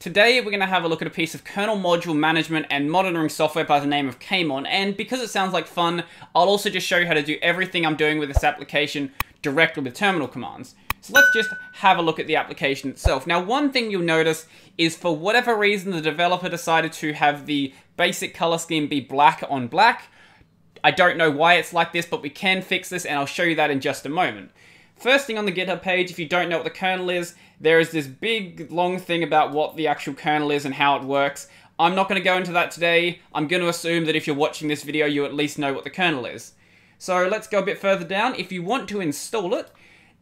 Today we're going to have a look at a piece of kernel module management and monitoring software by the name of Kamon, and because it sounds like fun, I'll also just show you how to do everything I'm doing with this application directly with terminal commands. So let's just have a look at the application itself. Now, one thing you'll notice is for whatever reason, the developer decided to have the basic color scheme be black on black. I don't know why it's like this, but we can fix this, and I'll show you that in just a moment. First thing on the GitHub page, if you don't know what the kernel is, there is this big long thing about what the actual kernel is and how it works. I'm not going to go into that today. I'm going to assume that if you're watching this video, you at least know what the kernel is. So let's go a bit further down. If you want to install it,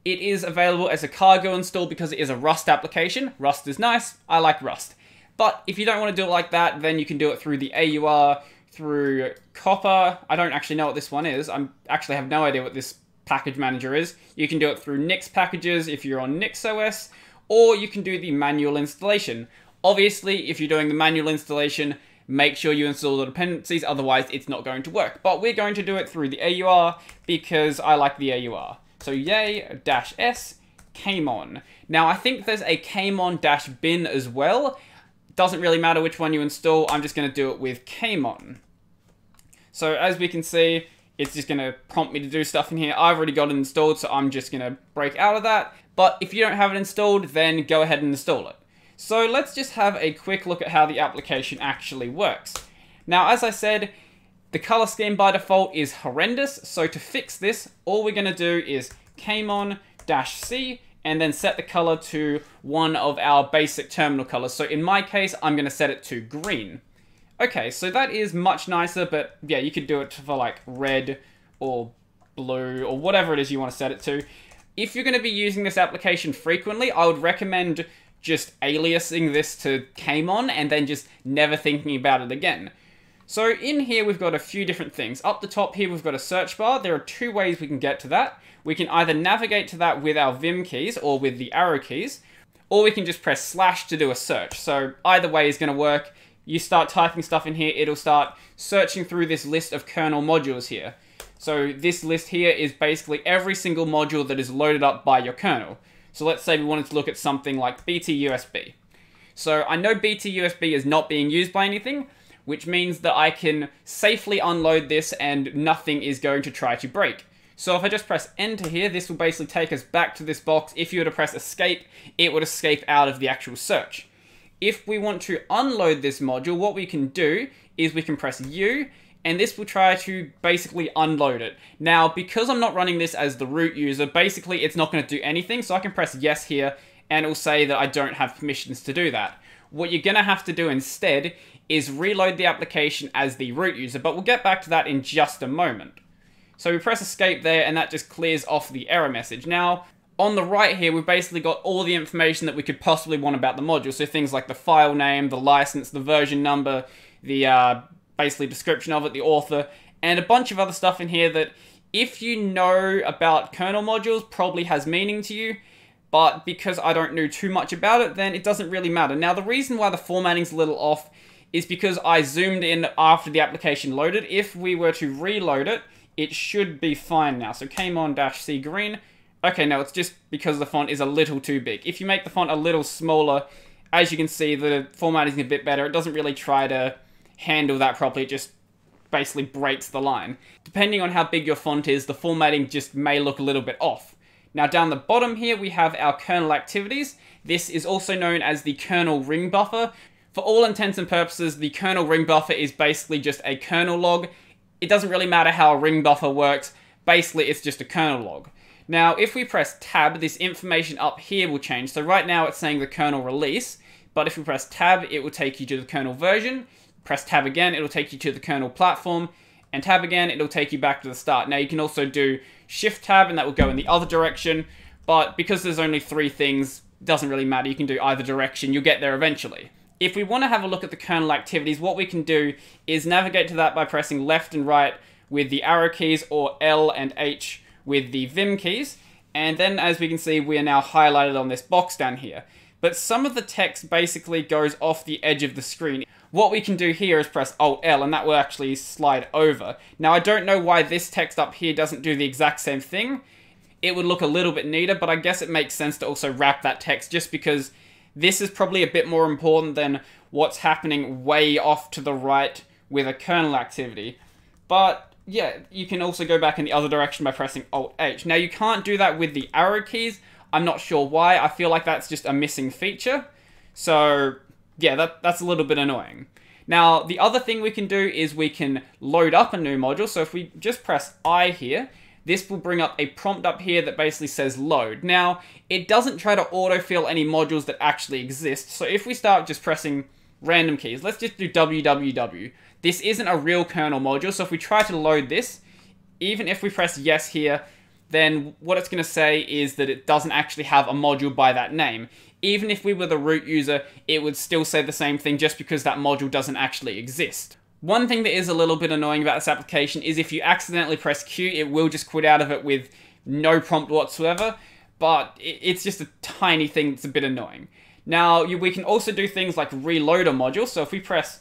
it is available as a cargo install because it is a Rust application. Rust is nice. I like Rust. But if you don't want to do it like that, then you can do it through the AUR, through Copper. I don't actually know what this one is. I actually have no idea what this package manager is. You can do it through Nix packages if you're on NixOS, or you can do the manual installation. Obviously, if you're doing the manual installation, make sure you install the dependencies, otherwise it's not going to work. But we're going to do it through the AUR because I like the AUR. So yay, dash S, kmon. Now I think there's a kmon dash bin as well. Doesn't really matter which one you install, I'm just gonna do it with kmon. So as we can see, it's just going to prompt me to do stuff in here. I've already got it installed, so I'm just going to break out of that. But if you don't have it installed, then go ahead and install it. So let's just have a quick look at how the application actually works. Now, as I said, the color scheme by default is horrendous. So to fix this, all we're going to do is dash c and then set the color to one of our basic terminal colors. So in my case, I'm going to set it to green. Okay, so that is much nicer, but yeah, you can do it for like red or blue or whatever it is you want to set it to. If you're going to be using this application frequently, I would recommend just aliasing this to Kmon and then just never thinking about it again. So in here, we've got a few different things. Up the top here, we've got a search bar. There are two ways we can get to that. We can either navigate to that with our Vim keys or with the arrow keys, or we can just press slash to do a search. So either way is going to work you start typing stuff in here, it'll start searching through this list of kernel modules here. So this list here is basically every single module that is loaded up by your kernel. So let's say we wanted to look at something like BTUSB. So I know BTUSB is not being used by anything, which means that I can safely unload this and nothing is going to try to break. So if I just press enter here, this will basically take us back to this box. If you were to press escape, it would escape out of the actual search. If we want to unload this module, what we can do is we can press U and this will try to basically unload it. Now, because I'm not running this as the root user, basically it's not gonna do anything. So I can press yes here and it'll say that I don't have permissions to do that. What you're gonna have to do instead is reload the application as the root user, but we'll get back to that in just a moment. So we press escape there and that just clears off the error message. Now, on the right here, we've basically got all the information that we could possibly want about the module. So things like the file name, the license, the version number, the uh, basically description of it, the author, and a bunch of other stuff in here that if you know about kernel modules probably has meaning to you, but because I don't know too much about it, then it doesn't really matter. Now the reason why the formatting's a little off is because I zoomed in after the application loaded. If we were to reload it, it should be fine now. So Kmon dash C green, okay, now it's just because the font is a little too big. If you make the font a little smaller, as you can see, the formatting is a bit better. It doesn't really try to handle that properly. It just basically breaks the line. Depending on how big your font is, the formatting just may look a little bit off. Now down the bottom here, we have our kernel activities. This is also known as the kernel ring buffer. For all intents and purposes, the kernel ring buffer is basically just a kernel log. It doesn't really matter how a ring buffer works. Basically, it's just a kernel log. Now, if we press tab, this information up here will change. So right now it's saying the kernel release, but if we press tab, it will take you to the kernel version. Press tab again, it'll take you to the kernel platform. And tab again, it'll take you back to the start. Now you can also do shift tab and that will go in the other direction. But because there's only three things, doesn't really matter. You can do either direction. You'll get there eventually. If we want to have a look at the kernel activities, what we can do is navigate to that by pressing left and right with the arrow keys or L and H with the Vim keys. And then as we can see, we are now highlighted on this box down here. But some of the text basically goes off the edge of the screen. What we can do here is press Alt L and that will actually slide over. Now I don't know why this text up here doesn't do the exact same thing. It would look a little bit neater, but I guess it makes sense to also wrap that text just because this is probably a bit more important than what's happening way off to the right with a kernel activity. But yeah, you can also go back in the other direction by pressing Alt H. Now you can't do that with the arrow keys. I'm not sure why. I feel like that's just a missing feature. So yeah, that, that's a little bit annoying. Now, the other thing we can do is we can load up a new module. So if we just press I here, this will bring up a prompt up here that basically says load. Now, it doesn't try to autofill any modules that actually exist. So if we start just pressing random keys. Let's just do www. This isn't a real kernel module, so if we try to load this, even if we press yes here, then what it's going to say is that it doesn't actually have a module by that name. Even if we were the root user, it would still say the same thing just because that module doesn't actually exist. One thing that is a little bit annoying about this application is if you accidentally press Q, it will just quit out of it with no prompt whatsoever, but it's just a tiny thing that's a bit annoying. Now, you, we can also do things like reload a module. So if we press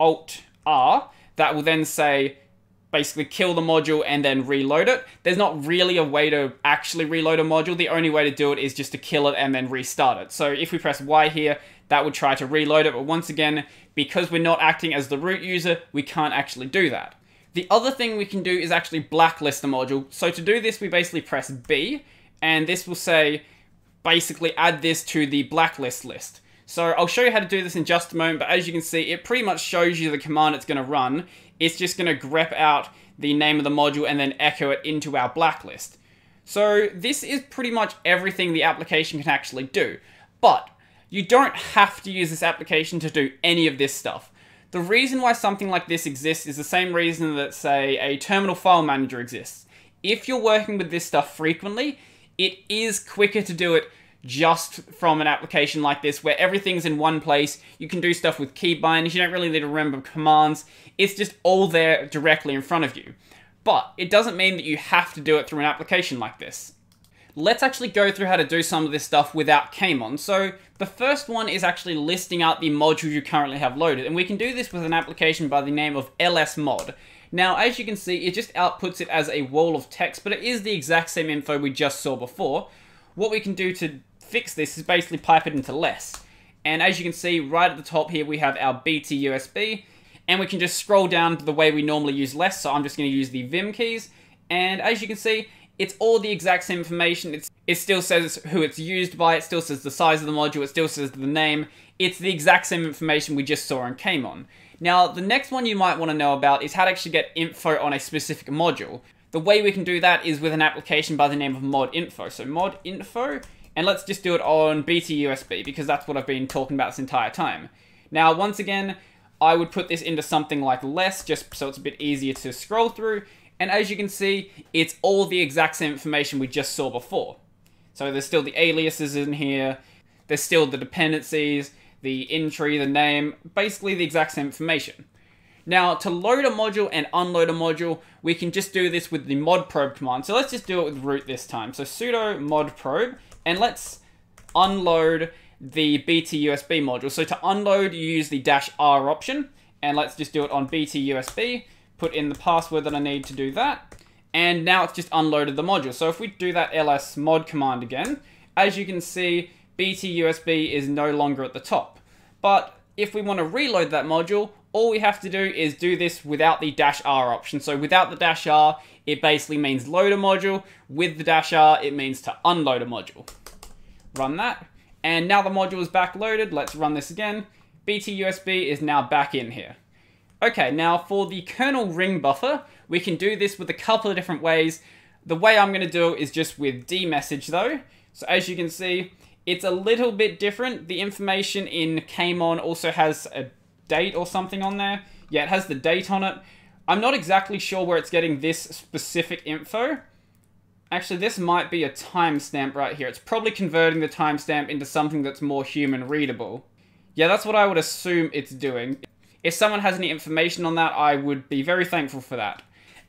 Alt R, that will then say basically kill the module and then reload it. There's not really a way to actually reload a module. The only way to do it is just to kill it and then restart it. So if we press Y here, that would try to reload it. But once again, because we're not acting as the root user, we can't actually do that. The other thing we can do is actually blacklist the module. So to do this, we basically press B, and this will say basically add this to the blacklist list. So I'll show you how to do this in just a moment, but as you can see, it pretty much shows you the command it's going to run. It's just going to grep out the name of the module and then echo it into our blacklist. So this is pretty much everything the application can actually do. But you don't have to use this application to do any of this stuff. The reason why something like this exists is the same reason that, say, a terminal file manager exists. If you're working with this stuff frequently, it is quicker to do it just from an application like this where everything's in one place. You can do stuff with keybinds, you don't really need to remember commands. It's just all there directly in front of you. But it doesn't mean that you have to do it through an application like this. Let's actually go through how to do some of this stuff without Kmon. So the first one is actually listing out the modules you currently have loaded. And we can do this with an application by the name of LSMod. Now, as you can see, it just outputs it as a wall of text, but it is the exact same info we just saw before. What we can do to fix this is basically pipe it into less. And as you can see, right at the top here, we have our BT USB, and we can just scroll down the way we normally use less, so I'm just gonna use the Vim keys. And as you can see, it's all the exact same information. It's, it still says who it's used by, it still says the size of the module, it still says the name. It's the exact same information we just saw on kmon. Now, the next one you might want to know about is how to actually get info on a specific module. The way we can do that is with an application by the name of mod info. So mod info, and let's just do it on BTUSB because that's what I've been talking about this entire time. Now, once again, I would put this into something like less just so it's a bit easier to scroll through. And as you can see, it's all the exact same information we just saw before. So there's still the aliases in here, there's still the dependencies, the entry, the name, basically the exact same information. Now, to load a module and unload a module, we can just do this with the mod probe command. So let's just do it with root this time. So sudo mod probe, and let's unload the BT USB module. So to unload, you use the dash R option, and let's just do it on BT USB, put in the password that I need to do that, and now it's just unloaded the module. So if we do that ls mod command again, as you can see, BT USB is no longer at the top. But if we want to reload that module, all we have to do is do this without the dash R option. So without the dash R, it basically means load a module. With the dash R, it means to unload a module. Run that. And now the module is back loaded. Let's run this again. BT USB is now back in here. Okay, now for the kernel ring buffer, we can do this with a couple of different ways. The way I'm gonna do it is just with dmessage though. So as you can see, it's a little bit different. The information in Kamon also has a date or something on there. Yeah, it has the date on it. I'm not exactly sure where it's getting this specific info. Actually, this might be a timestamp right here. It's probably converting the timestamp into something that's more human readable. Yeah, that's what I would assume it's doing. If someone has any information on that, I would be very thankful for that.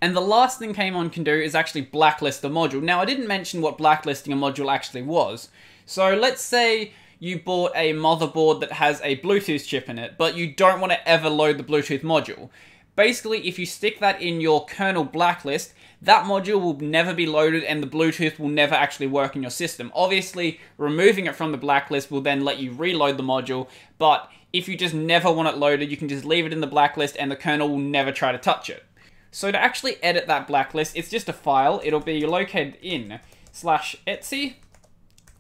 And the last thing Kemon can do is actually blacklist a module. Now, I didn't mention what blacklisting a module actually was. So let's say you bought a motherboard that has a Bluetooth chip in it, but you don't want to ever load the Bluetooth module. Basically, if you stick that in your kernel blacklist, that module will never be loaded and the Bluetooth will never actually work in your system. Obviously, removing it from the blacklist will then let you reload the module, but if you just never want it loaded, you can just leave it in the blacklist and the kernel will never try to touch it. So to actually edit that blacklist, it's just a file. It'll be located in slash etsy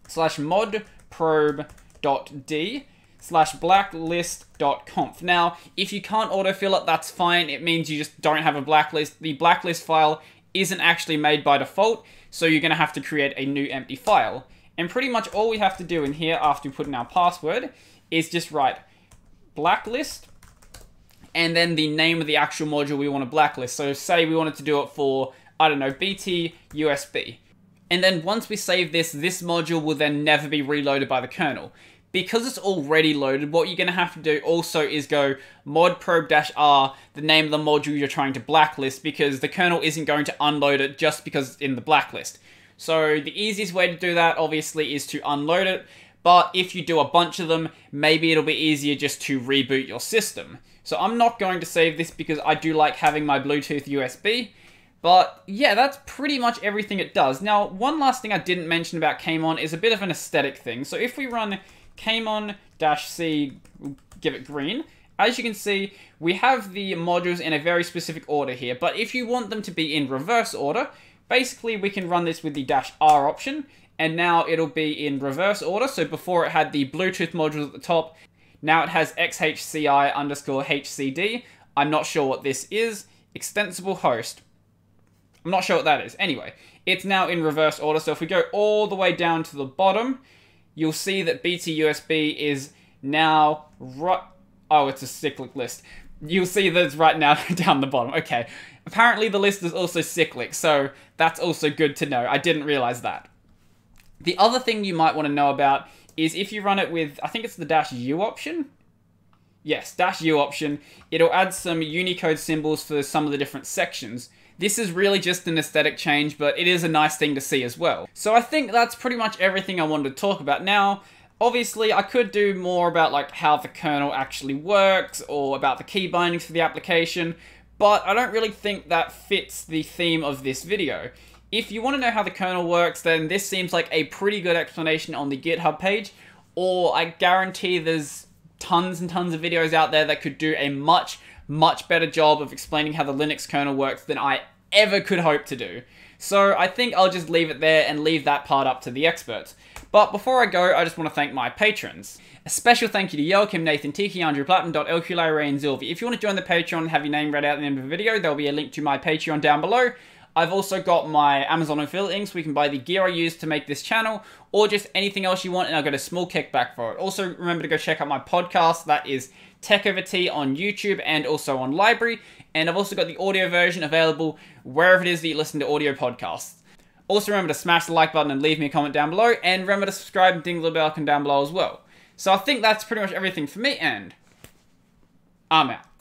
slash mod probe dot d slash blacklist.conf. Now, if you can't autofill it, that's fine. It means you just don't have a blacklist. The blacklist file isn't actually made by default, so you're going to have to create a new empty file. And pretty much all we have to do in here after we put in our password is just write blacklist and then the name of the actual module we want to blacklist. So say we wanted to do it for, I don't know, BT USB. And then once we save this, this module will then never be reloaded by the kernel. Because it's already loaded, what you're going to have to do also is go modprobe r the name of the module you're trying to blacklist, because the kernel isn't going to unload it just because it's in the blacklist. So the easiest way to do that, obviously, is to unload it. But if you do a bunch of them, maybe it'll be easier just to reboot your system. So I'm not going to save this because I do like having my Bluetooth USB. But yeah, that's pretty much everything it does. Now, one last thing I didn't mention about Kmon is a bit of an aesthetic thing. So if we run Kmon c give it green, as you can see, we have the modules in a very specific order here, but if you want them to be in reverse order, basically we can run this with the dash R option, and now it'll be in reverse order. So before it had the Bluetooth module at the top, now it has xhci underscore hcd. I'm not sure what this is. Extensible host. I'm not sure what that is. Anyway, it's now in reverse order. So if we go all the way down to the bottom, you'll see that BTUSB is now right... Oh, it's a cyclic list. You'll see that right now down the bottom. Okay. Apparently the list is also cyclic, so that's also good to know. I didn't realize that. The other thing you might want to know about is if you run it with, I think it's the dash U option. Yes, dash U option, it'll add some Unicode symbols for some of the different sections. This is really just an aesthetic change, but it is a nice thing to see as well. So I think that's pretty much everything I wanted to talk about now. Obviously, I could do more about like how the kernel actually works or about the key bindings for the application, but I don't really think that fits the theme of this video. If you want to know how the kernel works, then this seems like a pretty good explanation on the GitHub page, or I guarantee there's tons and tons of videos out there that could do a much, much better job of explaining how the Linux kernel works than I ever could hope to do. So I think I'll just leave it there and leave that part up to the experts. But before I go, I just want to thank my patrons. A special thank you to Yoakim, Nathan Tiki, Andrew Platten, Dot LQ, and Zilvi. If you want to join the Patreon and have your name read out the end of the video, there'll be a link to my Patreon down below. I've also got my Amazon affiliate links. We can buy the gear I use to make this channel or just anything else you want, and I'll get a small kickback for it. Also, remember to go check out my podcast. That is Tech Over Tea on YouTube and also on Library. And I've also got the audio version available wherever it is that you listen to audio podcasts. Also, remember to smash the like button and leave me a comment down below, and remember to subscribe and ding the bell icon down below as well. So I think that's pretty much everything for me, and I'm out.